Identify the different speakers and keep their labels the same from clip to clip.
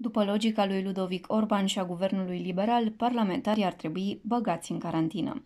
Speaker 1: După logica lui Ludovic Orban și a guvernului liberal, parlamentarii ar trebui băgați în carantină.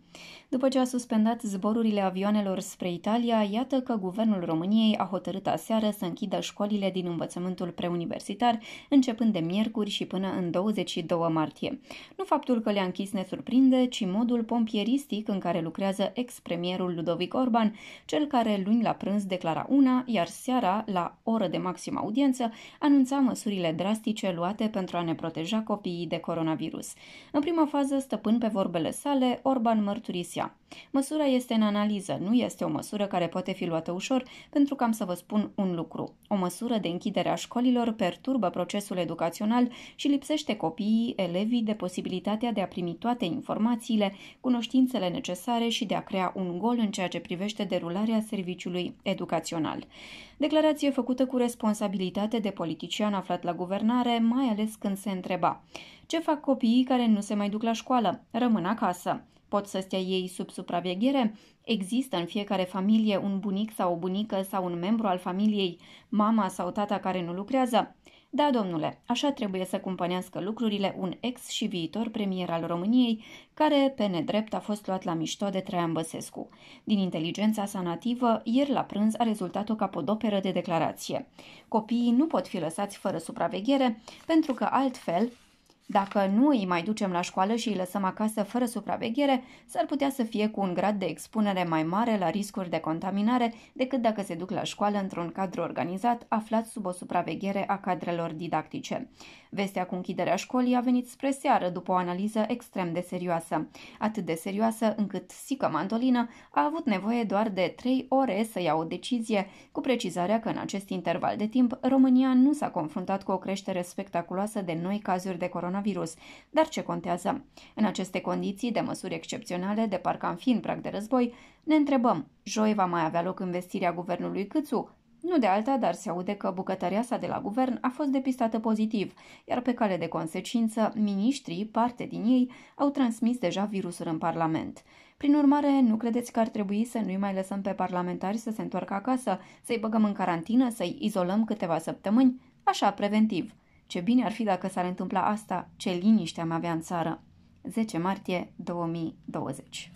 Speaker 1: După ce a suspendat zborurile avioanelor spre Italia, iată că guvernul României a hotărât aseară să închidă școlile din învățământul preuniversitar, începând de miercuri și până în 22 martie. Nu faptul că le-a închis ne surprinde, ci modul pompieristic în care lucrează ex-premierul Ludovic Orban, cel care luni la prânz declara una, iar seara, la oră de maximă audiență, anunța măsurile drastice luate pentru a ne proteja copiii de coronavirus. În prima fază, stăpân pe vorbele sale, Orban mărturisea. Măsura este în analiză, nu este o măsură care poate fi luată ușor, pentru că am să vă spun un lucru. O măsură de închidere a școlilor perturbă procesul educațional și lipsește copiii, elevii de posibilitatea de a primi toate informațiile, cunoștințele necesare și de a crea un gol în ceea ce privește derularea serviciului educațional. Declarație făcută cu responsabilitate de politician aflat la guvernare, mai ales când se întreba ce fac copiii care nu se mai duc la școală? Rămân acasă. Pot să stea ei sub supraveghere? Există în fiecare familie un bunic sau o bunică sau un membru al familiei, mama sau tata care nu lucrează? Da, domnule, așa trebuie să cumpănească lucrurile un ex și viitor premier al României, care, pe nedrept, a fost luat la mișto de Traian Băsescu. Din inteligența sa nativă, ieri la prânz a rezultat o capodoperă de declarație. Copiii nu pot fi lăsați fără supraveghere, pentru că altfel dacă nu îi mai ducem la școală și îi lăsăm acasă fără supraveghere, s-ar putea să fie cu un grad de expunere mai mare la riscuri de contaminare decât dacă se duc la școală într-un cadru organizat aflat sub o supraveghere a cadrelor didactice. Vestea cu închiderea școlii a venit spre seară după o analiză extrem de serioasă, atât de serioasă încât Sică Mandolină a avut nevoie doar de trei ore să ia o decizie, cu precizarea că în acest interval de timp România nu s-a confruntat cu o creștere spectaculoasă de noi cazuri de coronavirus coronavirus. Dar ce contează? În aceste condiții de măsuri excepționale, de parcă am fi în prag de război, ne întrebăm, joi va mai avea loc investirea guvernului Câțu? Nu de alta, dar se aude că bucătăria sa de la guvern a fost depistată pozitiv, iar pe cale de consecință, miniștrii, parte din ei, au transmis deja virusul în Parlament. Prin urmare, nu credeți că ar trebui să nu-i mai lăsăm pe parlamentari să se întoarcă acasă, să-i băgăm în carantină, să-i izolăm câteva săptămâni? Așa, preventiv. Ce bine ar fi dacă s-ar întâmpla asta, ce liniște am avea în țară. 10 martie 2020